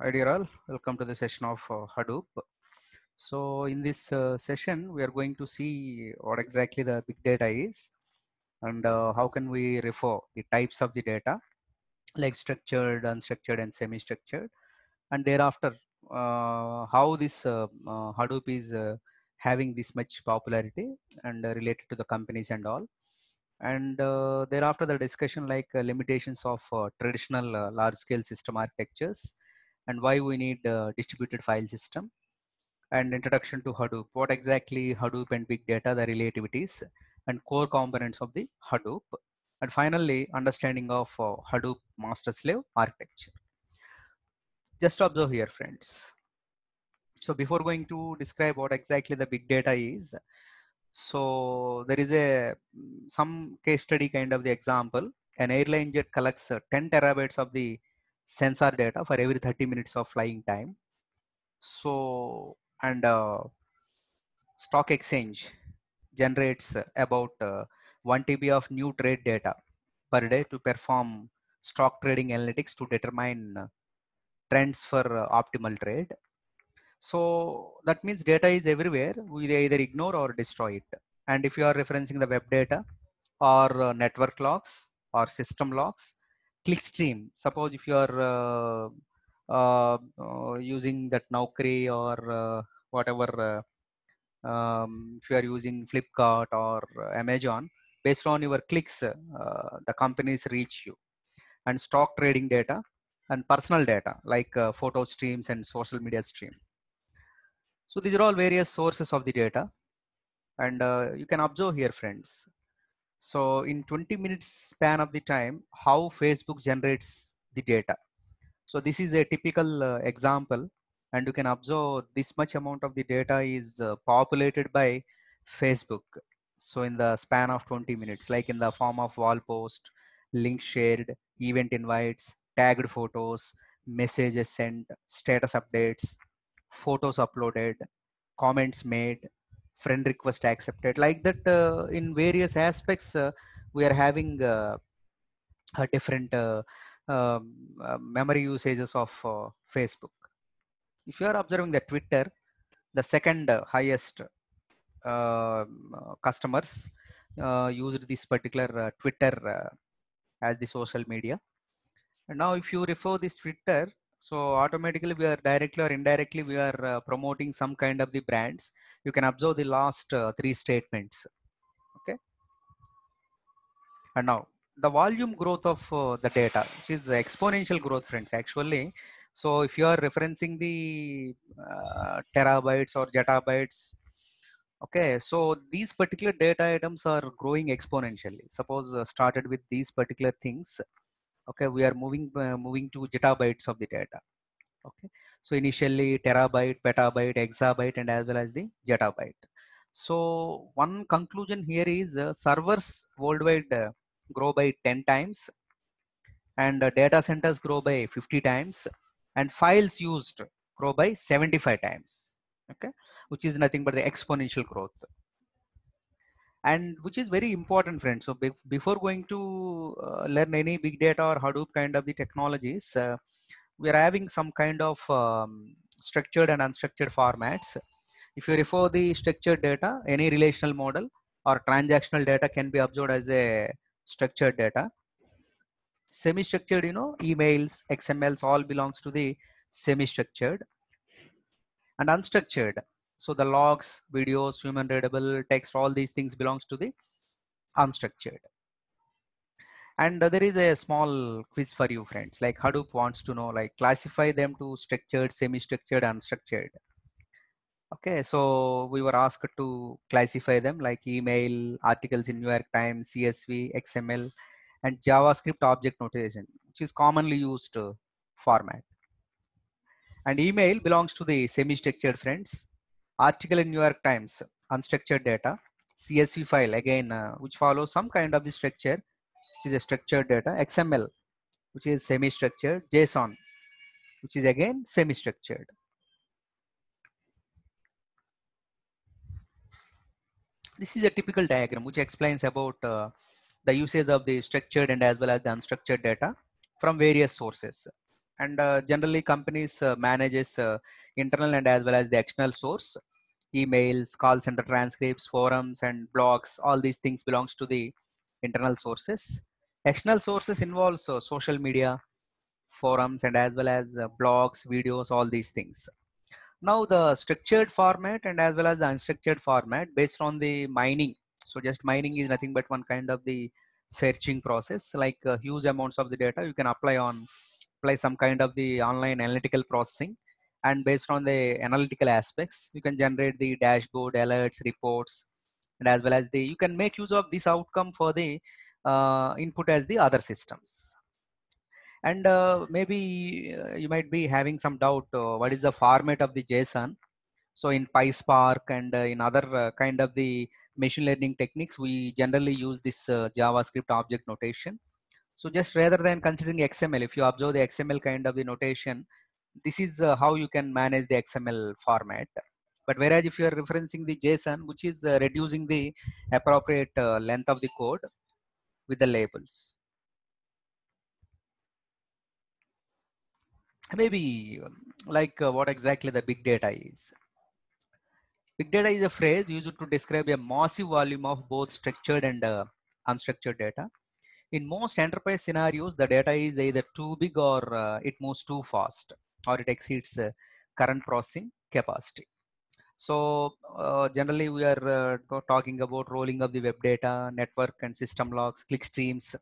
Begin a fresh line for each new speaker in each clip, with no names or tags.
Hi dear all, welcome to the session of uh, Hadoop. So in this uh, session, we are going to see what exactly the big data is and uh, how can we refer the types of the data like structured, unstructured and semi-structured and thereafter uh, how this uh, uh, Hadoop is having this much popularity and related to the companies and all and thereafter the discussion like limitations of traditional large-scale system architectures and why we need a distributed file system and introduction to Hadoop, what exactly Hadoop and big data, the relativities and core components of the Hadoop. And finally, understanding of uh, Hadoop master slave architecture. Just observe here, friends. So before going to describe what exactly the big data is, so there is a mm, some case study kind of the example. An airline jet collects uh, 10 terabytes of the sensor data for every 30 minutes of flying time. So, and uh, stock exchange generates about uh, 1 TB of new trade data per day to perform stock trading analytics to determine trends for optimal trade. So that means data is everywhere. We either ignore or destroy it. And if you are referencing the web data or uh, network logs or system logs, clickstream suppose if you are uh, uh, uh, using that Naukri or whatever um, if you are using Flipkart or Amazon, based on your clicks, uh, the companies reach you. And stock trading data and personal data like uh, photo streams and social media stream. So these are all various sources of the data. And uh, you can observe here, friends, so in 20 minutes span of the time, how Facebook generates the data. So this is a typical uh, example and you can observe this much amount of the data is uh, populated by Facebook. So in the span of 20 minutes, like in the form of wall post, link shared, event invites, tagged photos, messages sent, status updates, photos uploaded, comments made, friend request accepted like that uh, in various aspects uh, we are having uh, different uh, um, uh, memory usages of uh, facebook if you are observing the twitter the second highest customers used this particular twitter as the social media and now if you refer this twitter so automatically we are directly or indirectly we are uh, promoting some kind of the brands you can observe the last uh, three statements okay and now the volume growth of uh, the data which is exponential growth friends actually so if you are referencing the uh, terabytes or zettabytes okay so these particular data items are growing exponentially suppose uh, started with these particular things okay we are moving uh, moving to zettabytes of the data okay so initially terabyte petabyte exabyte and as well as the byte. so one conclusion here is uh, servers worldwide uh, grow by 10 times and uh, data centers grow by 50 times and files used grow by 75 times okay which is nothing but the exponential growth and which is very important friends so be before going to uh, learn any big data or hadoop kind of the technologies uh, we are having some kind of um, structured and unstructured formats if you refer the structured data any relational model or transactional data can be observed as a structured data semi-structured you know emails xmls all belongs to the semi-structured and unstructured so the logs, videos, human readable text, all these things belongs to the unstructured. And there is a small quiz for you friends, like Hadoop wants to know, like classify them to structured, semi-structured, unstructured. Okay, so we were asked to classify them like email, articles in New York Times, CSV, XML, and JavaScript object notation, which is commonly used uh, format. And email belongs to the semi-structured friends article in New York Times, unstructured data, CSV file again, uh, which follows some kind of the structure, which is a structured data, XML, which is semi-structured, JSON, which is again semi-structured. This is a typical diagram which explains about uh, the usage of the structured and as well as the unstructured data from various sources and uh, generally companies uh, manages uh, internal and as well as the external source emails, call center transcripts, forums, and blogs. All these things belongs to the internal sources. External sources involves uh, social media, forums, and as well as uh, blogs, videos, all these things. Now the structured format and as well as the unstructured format based on the mining. So just mining is nothing but one kind of the searching process like uh, huge amounts of the data you can apply on apply some kind of the online analytical processing and based on the analytical aspects you can generate the dashboard alerts reports and as well as the you can make use of this outcome for the uh, input as the other systems and uh, maybe uh, you might be having some doubt uh, what is the format of the json so in pyspark and uh, in other kind of the machine learning techniques we generally use this javascript object notation so just rather than considering xml if you observe the xml kind of the notation this is uh, how you can manage the xml format but whereas if you are referencing the json which is uh, reducing the appropriate uh, length of the code with the labels maybe like uh, what exactly the big data is. Big data is a phrase used to describe a massive volume of both structured and uh, unstructured data. In most enterprise scenarios, the data is either too big or uh, it moves too fast or it exceeds uh, current processing capacity. So uh, generally we are uh, talking about rolling of the web data, network and system logs, click streams,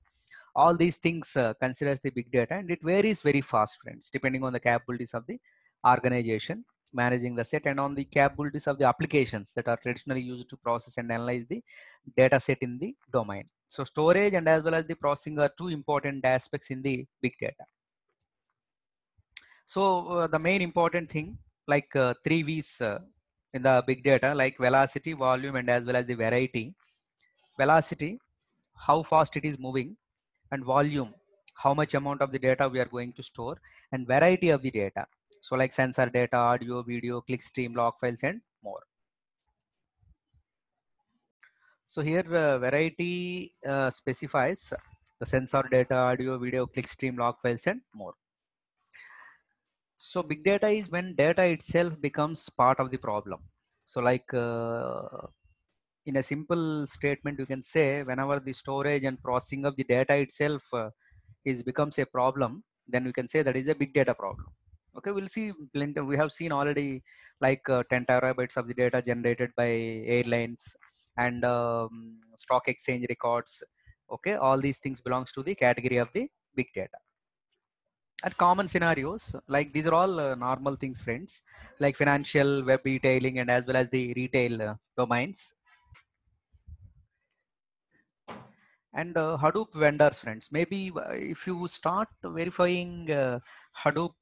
all these things uh, considers the big data and it varies very fast friends depending on the capabilities of the organization managing the set and on the capabilities of the applications that are traditionally used to process and analyze the data set in the domain. So storage and as well as the processing are two important aspects in the big data. So uh, the main important thing like uh, three V's uh, in the big data like velocity, volume and as well as the variety. Velocity, how fast it is moving and volume, how much amount of the data we are going to store and variety of the data. So like sensor data, audio, video, clickstream, log files and more. So here uh, variety uh, specifies the sensor data, audio, video, clickstream, log files and more. So big data is when data itself becomes part of the problem. So like uh, in a simple statement, you can say whenever the storage and processing of the data itself uh, is becomes a problem, then we can say that is a big data problem. Okay, we'll see plenty. We have seen already like uh, 10 terabytes of the data generated by airlines and um, stock exchange records. Okay, all these things belongs to the category of the big data at common scenarios like these are all uh, normal things friends like financial web retailing and as well as the retail uh, domains and uh, hadoop vendors friends maybe uh, if you start verifying uh, hadoop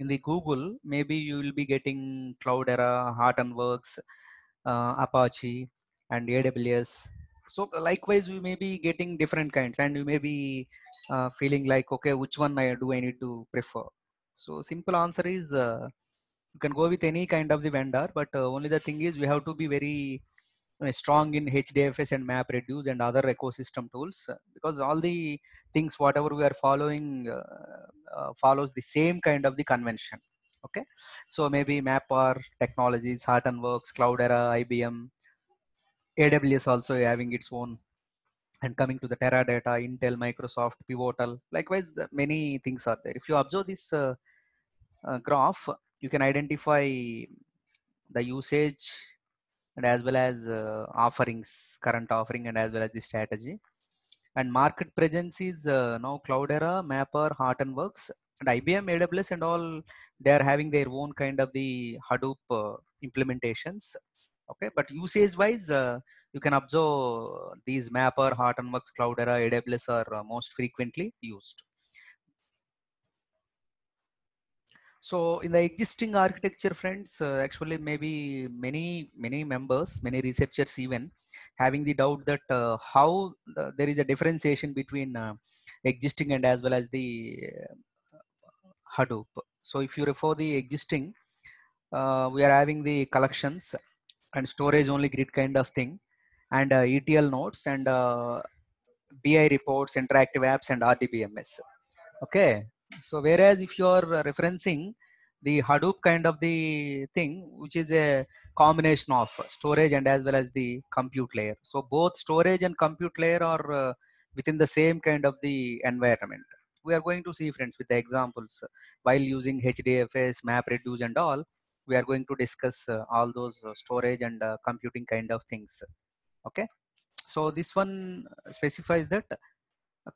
in the google maybe you will be getting cloudera hortonworks uh, apache and aws so likewise you may be getting different kinds and you may be uh, feeling like okay which one I do I need to prefer so simple answer is uh, you can go with any kind of the vendor but uh, only the thing is we have to be very uh, strong in HDFS and MapReduce and other ecosystem tools uh, because all the things whatever we are following uh, uh, follows the same kind of the convention. Okay, so maybe MapR technologies, HortonWorks, Cloudera, IBM, AWS also having its own and coming to the Teradata, Intel, Microsoft, Pivotal, likewise, uh, many things are there. If you observe this uh, uh, graph, you can identify the usage and as well as uh, offerings, current offering and as well as the strategy. And market presence is uh, now Cloudera, Mapper, Hortonworks, and IBM, AWS and all, they are having their own kind of the Hadoop uh, implementations okay but usage wise uh, you can observe uh, these mapper hortonworks cloudera aws are uh, most frequently used so in the existing architecture friends uh, actually maybe many many members many researchers even having the doubt that uh, how the, there is a differentiation between uh, existing and as well as the hadoop so if you refer the existing uh, we are having the collections and storage only grid kind of thing and uh, etl nodes and uh, bi reports interactive apps and rdbms okay so whereas if you are uh, referencing the hadoop kind of the thing which is a combination of storage and as well as the compute layer so both storage and compute layer are uh, within the same kind of the environment we are going to see friends with the examples uh, while using hdfs mapreduce and all we are going to discuss uh, all those uh, storage and uh, computing kind of things okay so this one specifies that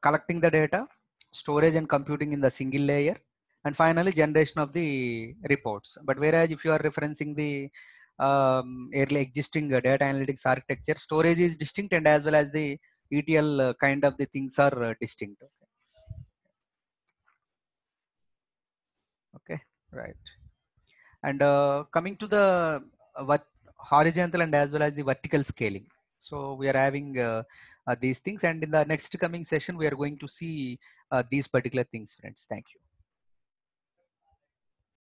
collecting the data storage and computing in the single layer and finally generation of the reports but whereas if you are referencing the um, existing data analytics architecture storage is distinct and as well as the etl kind of the things are distinct okay, okay. right and uh, coming to the uh, what horizontal and as well as the vertical scaling. So we are having uh, uh, these things and in the next coming session, we are going to see uh, these particular things, friends. Thank you.